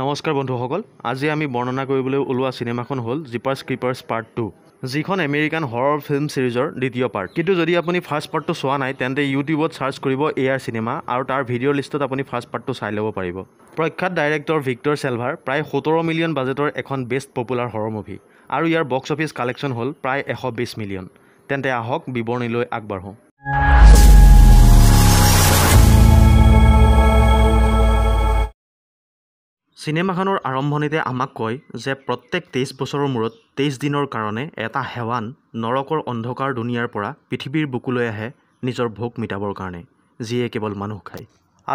নমস্কাৰ বন্ধুসকল আজি আমি বৰ্ণনা কৰিবলৈ ওলোৱা চিনেমাখন হ'ল জিপাৰ ক্ৰিপাৰ্ছ পাৰ্ট টু যিখন আমেৰিকান হৰৰ ফিল্ম ছিৰিজৰ দ্বিতীয় পাৰ্ট কিন্তু যদি আপুনি ফাৰ্ষ্ট পাৰ্টটো চোৱা নাই তেন্তে ইউটিউবত ছাৰ্চ কৰিব এ আৰ চিনেমা আৰু তাৰ ভিডিঅ' লিষ্টত আপুনি ফাৰ্ষ্ট পাৰ্টটো চাই ল'ব পাৰিব প্ৰখ্যাত ডাইৰেক্টৰ ভিক্টৰ চেলভাৰ প্ৰায় সোতৰ মিলিয়ন বাজেটৰ এখন বেষ্ট পপুলাৰ হৰৰ মুভি আৰু ইয়াৰ বক্স অফিচ কালেকশ্যন হ'ল প্ৰায় এশ বিছ মিলিয়ন তেন্তে আহক বিৱৰণীলৈ আগবাঢ়োঁ চিনেমাখনৰ আৰম্ভণিতে আমাক কয় যে প্ৰত্যেক তেইছ বছৰৰ মূৰত তেইছ দিনৰ কাৰণে এটা সেৱান নৰকৰ অন্ধকাৰ দুনিয়াৰ পৰা পৃথিৱীৰ বুকুলৈ আহে নিজৰ ভোক মিটাবৰ কাৰণে যিয়ে কেৱল মানুহ খায়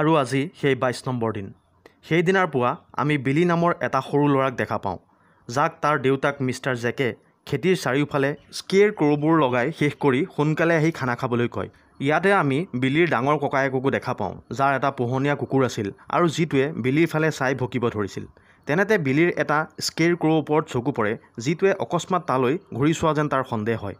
আৰু আজি সেই বাইছ নম্বৰ দিন সেইদিনাৰ পুৱা আমি বিলি নামৰ এটা সৰু ল'ৰাক দেখা পাওঁ যাক তাৰ দেউতাক মিষ্টাৰ জেকে খেতিৰ চাৰিওফালে স্কেৰ ক্ৰবোৰ লগাই শেষ কৰি সোনকালে আহি খানা খাবলৈ কয় ইয়াতে আমি বিলিৰ ডাঙৰ ককায়েককো দেখা পাওঁ যাৰ এটা পোহনীয়া কুকুৰ আছিল আৰু যিটোৱে বিলিৰ ফালে চাই ভকিব ধৰিছিল তেনেতে বিলিৰ এটা স্কেৰ ক্ৰ'ৰ ওপৰত চকু পৰে যিটোৱে অকস্মাত তালৈ ঘূৰি চোৱা যেন তাৰ সন্দেহ হয়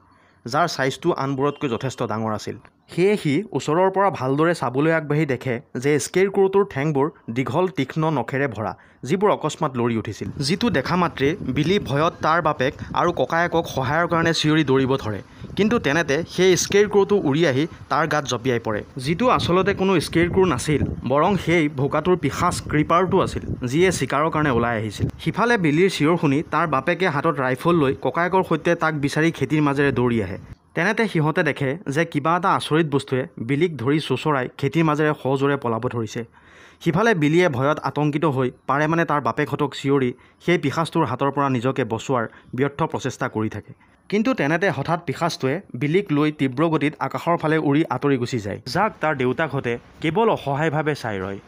যাৰ চাইজটো আনবোৰতকৈ যথেষ্ট ডাঙৰ আছিল সেয়ে সি ওচৰৰ পৰা ভালদৰে চাবলৈ আগবাঢ়ি দেখে যে স্কেৰ ক্ৰটোৰ ঠেংবোৰ দীঘল তীক্ষ্ণ নখেৰে ভৰা যিবোৰ অকস্মাত লৰি উঠিছিল যিটো দেখা মাত্ৰেই বিলি ভয়ত তাৰ বাপেক আৰু ককায়েকক সহায়ৰ কাৰণে চিঞৰি দৌৰিব ধৰে কিন্তু তেনেতে সেই স্কেৰ ক্ৰটো উৰি আহি তাৰ গাত জঁপিয়াই পৰে যিটো আচলতে কোনো স্কেৰ ক্ৰ নাছিল বৰং সেই ভোকাটোৰ পিশাচ ক্ৰিপাৰটো আছিল যিয়ে চিকাৰৰ কাৰণে ওলাই আহিছিল সিফালে বিলিৰ চিঞৰ শুনি তাৰ বাপেকে হাতত ৰাইফল লৈ ককায়েকৰ সৈতে তাক বিচাৰি খেতিৰ মাজেৰে দৌৰি আহে তেনেতে সিহঁতে দেখে যে কিবা এটা আচৰিত বস্তুৱে বিলিক ধৰি চোঁচৰাই খেতিৰ মাজেৰে সজোৰে পলাব ধৰিছে সিফালে বিলিয়ে ভয়ত আতংকিত হৈ পাৰে মানে তাৰ বাপেকহঁতক চিঞৰি সেই পিশাচটোৰ হাতৰ পৰা নিজকে বচোৱাৰ ব্যৰ্থ প্ৰচেষ্টা কৰি থাকে কিন্তু তেনেতে হঠাৎ পিশাচটোৱে বিলিক লৈ তীব্ৰ গতিত আকাশৰ ফালে উৰি আঁতৰি গুচি যায় যাক তাৰ দেউতাকহঁতে কেৱল অসহায়ভাৱে চাই ৰয়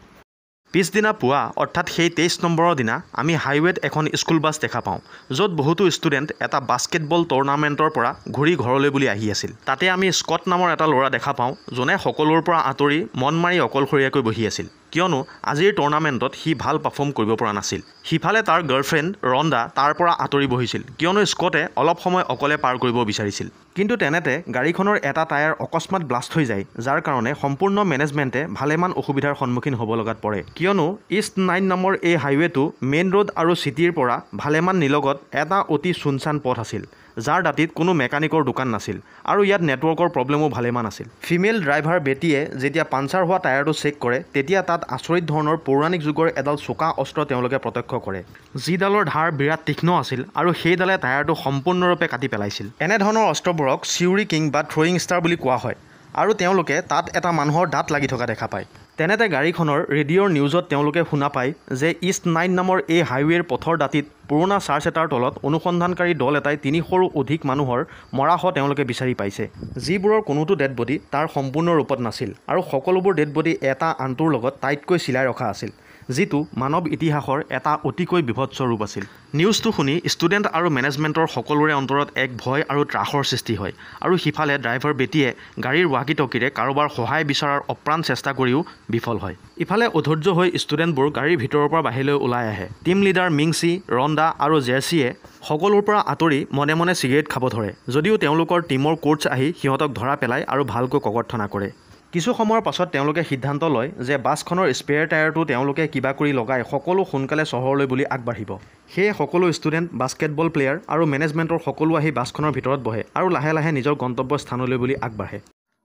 পিছদিনা পুৱা অৰ্থাৎ সেই তেইছ নম্বৰৰ দিনা আমি হাইৱেত এখন স্কুল বাছ দেখা পাওঁ য'ত বহুতো ষ্টুডেণ্ট এটা বাস্কেটবল টুৰ্ণামেণ্টৰ পৰা ঘূৰি ঘৰলৈ বুলি আহি আছিল তাতে আমি স্কট নামৰ এটা ল'ৰা দেখা পাওঁ যোনে সকলোৰ পৰা আঁতৰি মন মাৰি অকলশৰীয়াকৈ বহি আছিল কিয়নো আজিৰ টুৰ্ণামেণ্টত সি ভাল পাৰফৰ্ম কৰিব পৰা নাছিল সিফালে তাৰ গাৰ্লফ্ৰেণ্ড ৰন্দা তাৰ পৰা আঁতৰি বহিছিল কিয়নো স্কটে অলপ সময় অকলে পাৰ কৰিব বিচাৰিছিল কিন্তু তেনেতে গাড়ীখনৰ এটা টায়াৰ অকস্মাত ব্লাষ্ট হৈ যায় যাৰ কাৰণে সম্পূৰ্ণ মেনেজমেণ্টে ভালেমান অসুবিধাৰ সন্মুখীন হ'ব লগাত পৰে কিয়নো ইষ্ট নাইন নামৰ এই হাইৱেটো মেইন ৰোড আৰু চিটিৰ পৰা ভালেমান নিলগত এটা অতি চুনচান পথ আছিল যাৰ দাঁতিত কোনো মেকানিকৰ দোকান নাছিল আৰু ইয়াত নেটৱৰ্কৰ প্ৰব্লেমো ভালেমান আছিল ফিমেল ড্ৰাইভাৰ বেটীয়ে যেতিয়া পাঞ্চাৰ হোৱা টায়াৰটো চেক কৰে তেতিয়া তাত আচৰিত ধৰণৰ পৌৰাণিক যুগৰ এডাল চোকা অস্ত্ৰ তেওঁলোকে প্ৰত্যক্ষ কৰে যিডালৰ ধাৰ বিৰাট তীক্ষ্ণ আছিল আৰু সেইডালে টায়াৰটো সম্পূৰ্ণৰূপে কাটি পেলাইছিল এনেধৰণৰ অস্ত্ৰবোৰক চিউৰি কিং বা থ্ৰয়িং ষ্টাৰ বুলি কোৱা হয় আৰু তেওঁলোকে তাত এটা মানুহৰ দাঁত লাগি থকা দেখা পায় তেনেতে গাড়ীখনৰ ৰেডিঅ'ৰ নিউজত তেওঁলোকে শুনা পায় যে ইষ্ট নাইন নামৰ এই হাইৱেৰ পথৰ দাঁতিত পুৰণা চাৰ্চ এটাৰ তলত অনুসন্ধানকাৰী দল এটাই তিনিশৰো অধিক মানুহৰ মৰাশ তেওঁলোকে বিচাৰি পাইছে যিবোৰৰ কোনোটো ডেড বডি তাৰ সম্পূৰ্ণ ৰূপত নাছিল আৰু সকলোবোৰ ডেড বডি এটা আনটোৰ লগত টাইটকৈ চিলাই ৰখা আছিল যিটো মানৱ ইতিহাসৰ এটা অতিকৈ বিভৎস ৰূপ আছিল নিউজটো শুনি ষ্টুডেণ্ট আৰু মেনেজমেণ্টৰ সকলোৰে অন্তৰত এক ভয় আৰু ত্ৰাসৰ সৃষ্টি হয় আৰু সিফালে ড্ৰাইভাৰ বেটিয়ে গাড়ীৰ ৱাকি টকিৰে কাৰোবাৰ সহায় বিচৰাৰ অপ্ৰাণ চেষ্টা কৰিও বিফল হয় ইফালে অধৈৰ্য হৈ ষ্টুডেণ্টবোৰ গাড়ীৰ ভিতৰৰ পৰা বাহিৰলৈ ওলাই আহে টীম লিডাৰ মিংচি ৰন্দা আৰু জেৰ্চিয়ে সকলোৰ পৰা আঁতৰি মনে মনে চিগাৰেট খাব ধৰে যদিও তেওঁলোকৰ টীমৰ কোচ আহি সিহঁতক ধৰা পেলায় আৰু ভালকৈ ককৰ্থনা কৰে কিছু সময়ৰ পাছত তেওঁলোকে সিদ্ধান্ত লয় যে বাছখনৰ স্পেয়াৰ টায়াৰটো তেওঁলোকে কিবা কৰি লগাই সকলো সোনকালে চহৰলৈ বুলি আগবাঢ়িব সেয়ে সকলো ষ্টুডেণ্ট বাস্কেটবল প্লেয়াৰ আৰু মেনেজমেণ্টৰ সকলো আহি বাছখনৰ ভিতৰত বহে আৰু লাহে লাহে নিজৰ গন্তব্য স্থানলৈ বুলি আগবাঢ়ে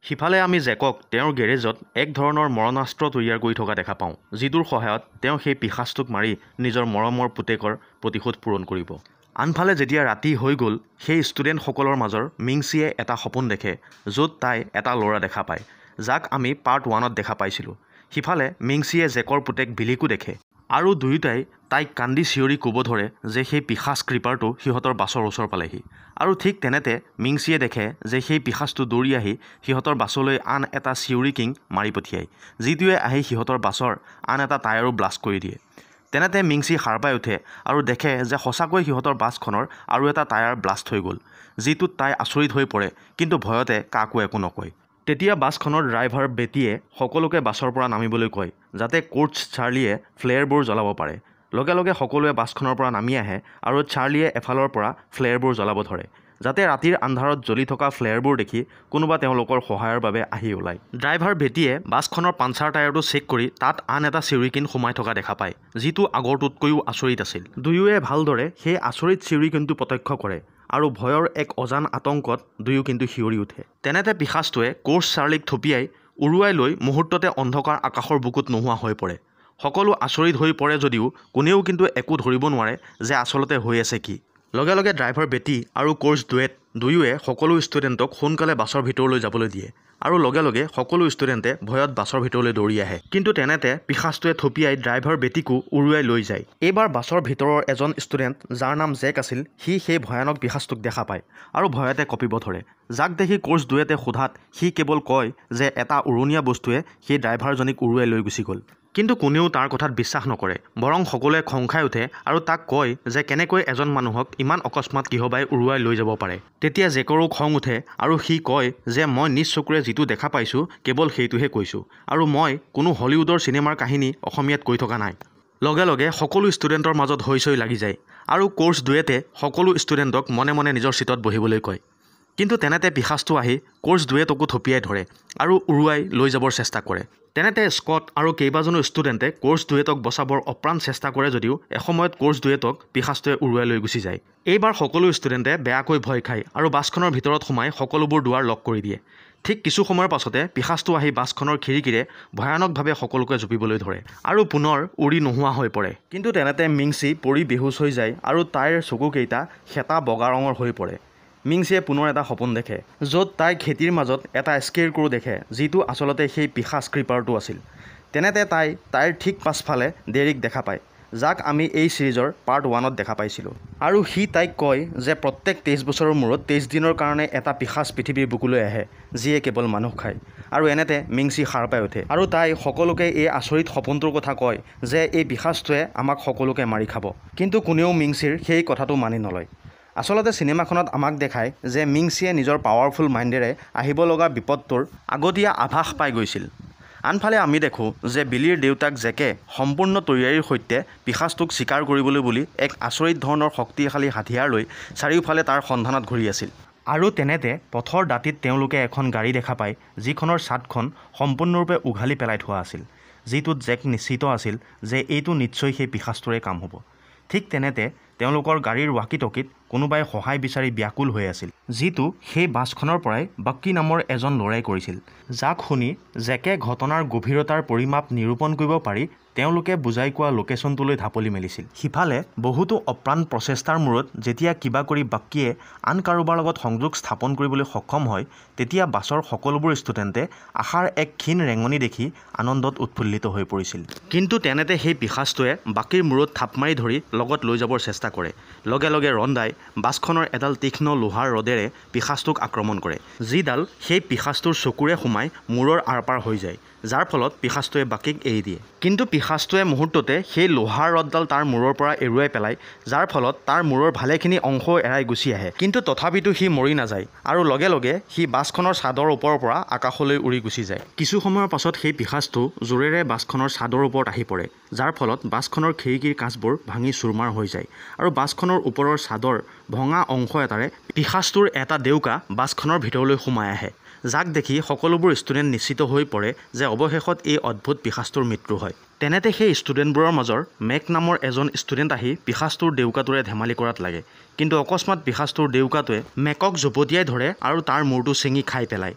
সিফালে আমি জেকক তেওঁৰ গেৰেজত এক ধৰণৰ মৰণাস্ত্ৰ তৈয়াৰ কৰি থকা দেখা পাওঁ যিটোৰ সহায়ত তেওঁ সেই পিশাচটোক মাৰি নিজৰ মৰমৰ পুতেকৰ প্ৰতিশোধ পূৰণ কৰিব আনফালে যেতিয়া ৰাতি হৈ গ'ল সেই ষ্টুডেণ্টসকলৰ মাজৰ মিংচিয়ে এটা সপোন দেখে য'ত তাই এটা ল'ৰা দেখা পায় যাক আমি পাৰ্ট ওৱানত দেখা পাইছিলোঁ সিফালে মিংচিয়ে জেকৰ পুতেক বিলিকো দেখে আৰু দুয়োটাই তাইক কান্দি চিঞৰি ক'ব ধৰে যে সেই পিশাচ ক্ৰীপাৰটো সিহঁতৰ বাছৰ ওচৰ পালেহি আৰু ঠিক তেনেতে মিংচিয়ে দেখে যে সেই পিশাচটো দৌৰি আহি সিহঁতৰ বাছলৈ আন এটা চিঞৰি কিং মাৰি পঠিয়ায় যিটোৱে আহি সিহঁতৰ বাছৰ আন এটা টায়াৰো ব্লাষ্ট কৰি দিয়ে তেনেতে মিংচি সাৰ পাই উঠে আৰু দেখে যে সঁচাকৈ সিহঁতৰ বাছখনৰ আৰু এটা টায়াৰ ব্লাষ্ট হৈ গ'ল যিটোত তাই আচৰিত হৈ পৰে কিন্তু ভয়তে কাকো একো নকয় তেতিয়া বাছখনৰ ড্ৰাইভাৰ বেটিয়ে সকলোকে বাছৰ পৰা নামিবলৈ কয় যাতে কোৰ্চ চাৰ্লিয়ে ফ্লেয়াৰবোৰ জ্বলাব পাৰে লগে লগে সকলোৱে বাছখনৰ পৰা নামি আহে আৰু চাৰ্লিয়ে এফালৰ পৰা ফ্লেয়াৰবোৰ জ্বলাব ধৰে যাতে ৰাতিৰ আন্ধাৰত জ্বলি থকা ফ্লেয়াৰবোৰ দেখি কোনোবা তেওঁলোকৰ সহায়ৰ বাবে আহি ওলায় ড্ৰাইভাৰ ভেটিয়ে বাছখনৰ পাঞ্চাৰ টায়াৰটো চেক কৰি তাত আন এটা চিৰিকিন সোমাই থকা দেখা পায় যিটো আগৰটোতকৈও আচৰিত আছিল দুয়োৱে ভালদৰে সেই আচৰিত চিৰিকিনটো প্ৰত্যক্ষ কৰে আৰু ভয়ৰ এক অজান আতংকত দুয়ো কিন্তু সিঁয়ৰি উঠে তেনেতে পিশাচটোৱে কোৰ্চ চাৰ্লিক থপিয়াই উৰুৱাই লৈ মুহূৰ্ততে অন্ধকাৰ আকাশৰ বুকুত নোহোৱা হৈ পৰে সকলো আচৰিত হৈ পৰে যদিও কোনেও কিন্তু একো ধৰিব নোৱাৰে যে আচলতে হৈ আছে কি লগে লগে ড্ৰাইভাৰ বেটী আৰু কোৰ্চ দুৱেট দুয়োৱে সকলো ষ্টুডেণ্টক সোনকালে বাছৰ ভিতৰলৈ যাবলৈ দিয়ে আৰু লগে লগে সকলো ষ্টুডেণ্টে ভয়ত বাছৰ ভিতৰলৈ দৌৰি আহে কিন্তু তেনেতে পিশাচটোৱে থপিয়াই ড্ৰাইভাৰ বেটীকো উৰুৱাই লৈ যায় এইবাৰ বাছৰ ভিতৰৰ এজন ষ্টুডেণ্ট যাৰ নাম জেক আছিল সি সেই ভয়ানক পিশাচটোক দেখা পায় আৰু ভয়তে কঁপিব ধৰে যাক দেখি কোৰ্চ দুৱেটে সোধাত সি কেৱল কয় যে এটা উৰণীয়া বস্তুৱে সেই ড্ৰাইভাৰজনীক উৰুৱাই লৈ গুচি গ'ল কিন্তু কোনেও তাৰ কথাত বিশ্বাস নকৰে বৰং সকলোৱে খং খাই উঠে আৰু তাক কয় যে কেনেকৈ এজন মানুহক ইমান অকস্মাত কিহবাই উৰুৱাই লৈ যাব পাৰে তেতিয়া জেকৰো খং উঠে আৰু সি কয় যে মই নিজ চকুৰে যিটো দেখা পাইছোঁ কেৱল সেইটোহে কৈছোঁ আৰু মই কোনো হলিউডৰ চিনেমাৰ কাহিনী অসমীয়াত কৈ থকা নাই লগে লগে সকলো ষ্টুডেণ্টৰ মাজত হৈ চৈ লাগি যায় আৰু কোৰ্চ দুৱেটে সকলো ষ্টুডেণ্টক মনে মনে নিজৰ চিটত বহিবলৈ কয় কিন্তু তেনেতে পিশাচটো আহি কোৰ্ছ দুৱেটকো থপিয়াই ধৰে আৰু উৰুৱাই লৈ যাবৰ চেষ্টা কৰে তেনেতে স্কট আৰু কেইবাজনো ষ্টুডেণ্টে কোৰ্ছ দুৱেটক বচাবৰ অপ্ৰাণ চেষ্টা কৰে যদিও এসময়ত কোৰ্ছ দুৱেটক পিশাচটোৱে উৰুৱাই লৈ গুচি যায় এইবাৰ সকলো ষ্টুডেণ্টে বেয়াকৈ ভয় খায় আৰু বাছখনৰ ভিতৰত সোমাই সকলোবোৰ দুৱাৰ লগ কৰি দিয়ে ঠিক কিছু সময়ৰ পাছতে পিশাচটো আহি বাছখনৰ খিৰিকীৰে ভয়ানকভাৱে সকলোকে জুপিবলৈ ধৰে আৰু পুনৰ উৰি নোহোৱা হৈ পৰে কিন্তু তেনেতে মিংচি পৰি বেহুচ হৈ যায় আৰু তাইৰ চকুকেইটা হেতা বগা ৰঙৰ হৈ পৰে মিংছিয়ে পুনৰ এটা সপোন দেখে য'ত তাই খেতিৰ মাজত এটা স্কেৰ ক্ৰু দেখে যিটো আচলতে সেই পিশা স্ক্ৰিপাৰটো আছিল তেনেতে তাই তাইৰ ঠিক পাছফালে দেৰিক দেখা পায় যাক আমি এই ছিৰিজৰ পাৰ্ট ওৱানত দেখা পাইছিলোঁ আৰু সি তাইক কয় যে প্ৰত্যেক তেইছ বছৰৰ মূৰত তেইছ দিনৰ কাৰণে এটা পিশাচ পৃথিৱীৰ বুকুলৈ আহে যিয়ে কেৱল মানুহ খায় আৰু এনেতে মিংচি সাৰ পাই উঠে আৰু তাই সকলোকে এই আচৰিত সপোনটোৰ কথা কয় যে এই পিশাচটোৱে আমাক সকলোকে মাৰি খাব কিন্তু কোনেও মিংচিৰ সেই কথাটো মানি নলয় আচলতে চিনেমাখনত আমাক দেখায় যে মিংছিয়ে নিজৰ পাৱাৰফুল মাইণ্ডেৰে আহিব লগা বিপদটোৰ আগতীয়া আভাস পাই গৈছিল আনফালে আমি দেখোঁ যে বিলিৰ দেউতাক জেকে সম্পূৰ্ণ তৈয়াৰীৰ সৈতে পিশাচটোক স্বীকাৰ কৰিবলৈ বুলি এক আচৰিত ধৰণৰ শক্তিশালী হাতিয়াৰ লৈ চাৰিওফালে তাৰ সন্ধানত ঘূৰি আছিল আৰু তেনেতে পথৰ দাঁতিত তেওঁলোকে এখন গাড়ী দেখা পায় যিখনৰ ছাদখন সম্পূৰ্ণৰূপে উঘালি পেলাই থোৱা আছিল যিটোত জেক নিশ্চিত আছিল যে এইটো নিশ্চয় সেই পিশাচটোৰে কাম হ'ব ঠিক তেনেতে তেওঁলোকৰ গাড়ীৰ ৱাকি টকিত কোনোবাই সহায় বিচাৰি ব্যাকুল হৈ আছিল যিটো সেই বাছখনৰ পৰাই বাক্কী নামৰ এজন ল'ৰাই কৰিছিল যাক শুনি জেকে ঘটনাৰ গভীৰতাৰ পৰিমাপ নিৰূপণ কৰিব পাৰি তেওঁলোকে বুজাই কোৱা লোকেশ্যনটোলৈ ঢাপলি মেলিছিল সিফালে বহুতো অপ্ৰাণ প্ৰচেষ্টাৰ মূৰত যেতিয়া কিবা কৰি বাকীয়ে আন কাৰোবাৰ লগত সংযোগ স্থাপন কৰিবলৈ সক্ষম হয় তেতিয়া বাছৰ সকলোবোৰ ষ্টুডেণ্টে আশাৰ এক ক্ষীণ ৰেঙনি দেখি আনন্দত উৎফুল্লিত হৈ পৰিছিল কিন্তু তেনেতে সেই পিশাচটোৱে বাকীৰ মূৰত থাপ মাৰি ধৰি লগত লৈ যাবৰ চেষ্টা কৰে লগে লগে ৰন্দাই বাছখনৰ এডাল তীক্ষ্ণ লোহাৰ ৰদেৰে পিশাচটোক আক্ৰমণ কৰে যিডাল সেই পিশাচটোৰ চকুৰে সোমাই মূৰৰ আৰ পাৰ হৈ যায় যাৰ ফলত পিশাচটোৱে বাকীক এৰি দিয়ে কিন্তু নিশাচটোৱে মুহূৰ্ততে সেই লোহাৰ ৰডডাল তাৰ মূৰৰ পৰা এৰুৱাই পেলায় যাৰ ফলত তাৰ মূৰৰ ভালেখিনি অংশ এৰাই গুচি আহে কিন্তু তথাপিতো সি মৰি নাযায় আৰু লগে লগে সি বাছখনৰ চাদৰ ওপৰৰ পৰা আকাশলৈ উৰি গুচি যায় কিছু সময়ৰ পাছত সেই পিশাচটো জোৰেৰে বাছখনৰ চাদৰ ওপৰত আহি পৰে যাৰ ফলত বাছখনৰ খিৰিকীৰ কাঁচবোৰ ভাঙি চুৰমাৰ হৈ যায় আৰু বাছখনৰ ওপৰৰ চাদৰ ভঙা অংশ এটাৰে পিশাচটোৰ এটা ডেউকা বাছখনৰ ভিতৰলৈ সোমাই আহে যাক দেখি সকলোবোৰ ষ্টুডেণ্ট নিশ্চিত হৈ পৰে যে অৱশেষত এই অদ্ভুত পিশাচটোৰ মৃত্যু হয় তেনেতে সেই ষ্টুডেণ্টবোৰৰ মাজৰ মেক নামৰ এজন ষ্টুডেণ্ট আহি পিশাচটোৰ ডেউকাটোৰে ধেমালি কৰাত লাগে কিন্তু অকস্মাত পিশাচটোৰ ডেউকাটোৱে মেকক জপতিয়াই ধৰে আৰু তাৰ মূৰটো চিঙি খাই পেলায়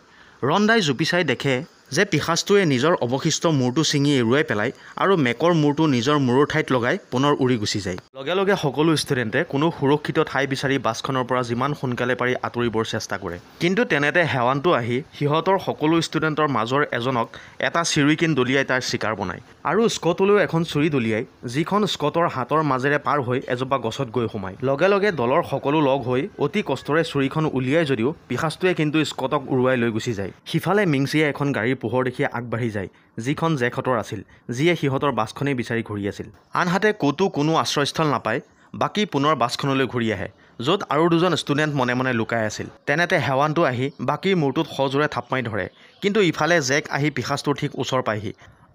ৰণ্ডাই জুপি চাই দেখে যে পিশাচটোৱে নিজৰ অৱশিষ্ট মূৰটো ছিঙি এৰুৱাই পেলায় আৰু মেকৰ মূৰটো নিজৰ মূৰৰ ঠাইত লগাই পুনৰ উৰি গুচি যায় লগে লগে সকলো ষ্টুডেণ্টে কোনো সুৰক্ষিত ঠাই বিচাৰি বাছখনৰ পৰা যিমান সোনকালে পাৰি আঁতৰিবৰ চেষ্টা কৰে কিন্তু তেনেতে হেৱানটো আহি সিহঁতৰ সকলো ষ্টুডেণ্টৰ মাজৰ এজনক এটা চিৰিকিন দলিয়াই তাৰ চিকাৰ বনায় আৰু স্কটলৈও এখন চুৰি দলিয়াই যিখন স্কটৰ হাতৰ মাজেৰে পাৰ হৈ এজোপা গছত গৈ সোমায় লগে লগে দলৰ সকলো লগ হৈ অতি কষ্টৰে চুৰিখন উলিয়াই যদিও পিশাচটোৱে কিন্তু স্কটক উৰুৱাই লৈ গুচি যায় সিফালে মিংচিয়ে এখন গাড়ী ৰাতিৰ পোহৰ দেখি আগবাঢ়ি যায় যিখন জেকহঁতৰ আছিল যিয়ে সিহঁতৰ বাছখনেই বিচাৰি ঘূৰি আছিল আনহাতে কতো কোনো আশ্ৰয়স্থল নাপায় বাকী পুনৰ বাছখনলৈ ঘূৰি আহে য'ত আৰু দুজন ষ্টুডেণ্ট মনে মনে লুকাই আছিল তেনেতে হেৱানটো আহি বাকী মূৰটোত সজোৰে থাপ মাৰি ধৰে কিন্তু ইফালে জেক আহি পিশাচটোৰ ঠিক ওচৰ পায়হি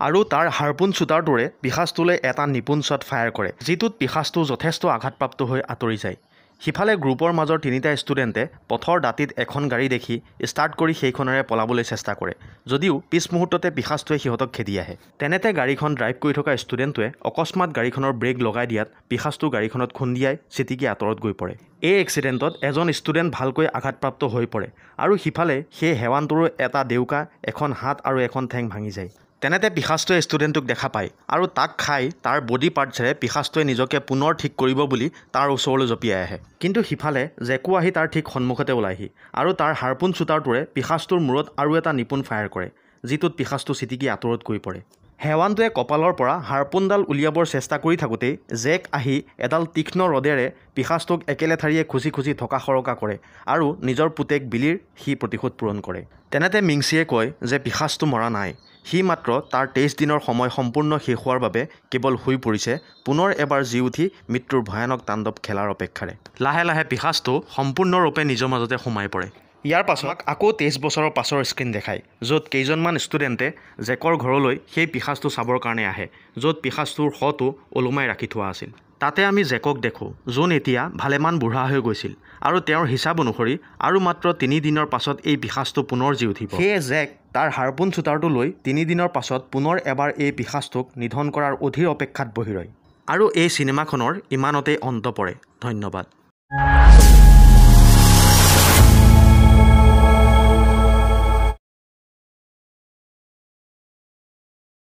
আৰু তাৰ হাৰ্পুন শ্বুটাৰটোৰে পিশাচটোলৈ এটা নিপুণ শ্বট ফায়াৰ কৰে যিটোত পিশাচটো যথেষ্ট আঘাতপ্ৰাপ্ত হৈ আঁতৰি যায় সিফালে গ্ৰুপৰ মাজৰ তিনিটা ষ্টুডেণ্টে পথৰ দাঁতিত এখন গাড়ী দেখি ষ্টাৰ্ট কৰি সেইখনেৰে পলাবলৈ চেষ্টা কৰে যদিও পিছ মুহূৰ্ততে পিশাচটোৱে সিহঁতক খেদি আহে তেনেতে গাড়ীখন ড্ৰাইভ কৰি থকা ষ্টুডেণ্টটোৱে অকস্মাত গাড়ীখনৰ ব্ৰেক লগাই দিয়াত পিশাচটো গাড়ীখনত খুন্দিয়াই চিটিকি আঁতৰত গৈ পৰে এই এক্সিডেণ্টত এজন ষ্টুডেণ্ট ভালকৈ আঘাতপ্ৰাপ্ত হৈ পৰে আৰু সিফালে সেই সেৱানটোৰো এটা ডেউকা এখন হাত আৰু এখন ঠেং ভাঙি যায় তেনেতে পিশাস্তুৱে ষ্টুডেণ্টটোক দেখা পায় আৰু তাক খাই তাৰ বডি পাৰ্টছেৰে পিশাস্তুৱে নিজকে পুনৰ ঠিক কৰিব বুলি তাৰ ওচৰলৈ জঁপিয়াই আহে কিন্তু সিফালে জেকু আহি তাৰ ঠিক সন্মুখতে ওলাইহি আৰু তাৰ হাৰপুন শ্বুটাৰটোৰে পিশাস্তুৰ মূৰত আৰু এটা নিপুণ ফায়াৰ কৰে যিটোত পিশাস্তু চিটিকি আঁতৰত গৈ পৰে হেৱানটোৱে কপালৰ পৰা হাৰপোনডাল উলিয়াবৰ চেষ্টা কৰি থাকোঁতেই জেক আহি এডাল তীক্ষ্ণ ৰদেৰে পিশাস্তুক একেলেঠাৰিয়ে খুচি খুচি থকা সৰকা কৰে আৰু নিজৰ পুতেক বিলিৰ সি প্ৰতিশোধ পূৰণ কৰে তেনেতে মিংচিয়ে কয় যে পিশাস্তু মৰা নাই সি মাত্ৰ তাৰ তেইছ দিনৰ সময় সম্পূৰ্ণ শেষ হোৱাৰ বাবে কেৱল শুই পৰিছে পুনৰ এবাৰ জি উঠি মৃত্যুৰ ভয়ানক তাণ্ডৱ খেলাৰ অপেক্ষাৰে লাহে লাহে পিশাচটো সম্পূৰ্ণৰূপে নিজৰ মাজতে সোমাই পৰে ইয়াৰ পাছত আকৌ তেইছ বছৰৰ পাছৰ স্ক্ৰীণ দেখায় য'ত কেইজনমান ষ্টুডেণ্টে জেকৰ ঘৰলৈ সেই পিশাচটো চাবৰ কাৰণে আহে য'ত পিশাচটোৰ শটো ওলোমাই ৰাখি থোৱা আছিল তাতে আমি জেকক দেখোঁ যোন এতিয়া ভালেমান বুঢ়া হৈ গৈছিল আৰু তেওঁৰ হিচাপ অনুসৰি আৰু মাত্ৰ তিনিদিনৰ পাছত এই পিশাচটো পুনৰ জি উঠিব সেয়ে জেক তাৰ হাৰপুন চুটাৰটো লৈ তিনিদিনৰ পাছত পুনৰ এবাৰ এই পিশাচটোক নিধন কৰাৰ অধীৰ অপেক্ষাত বহি ৰয় আৰু এই চিনেমাখনৰ ইমানতে অন্ত পৰে ধন্যবাদ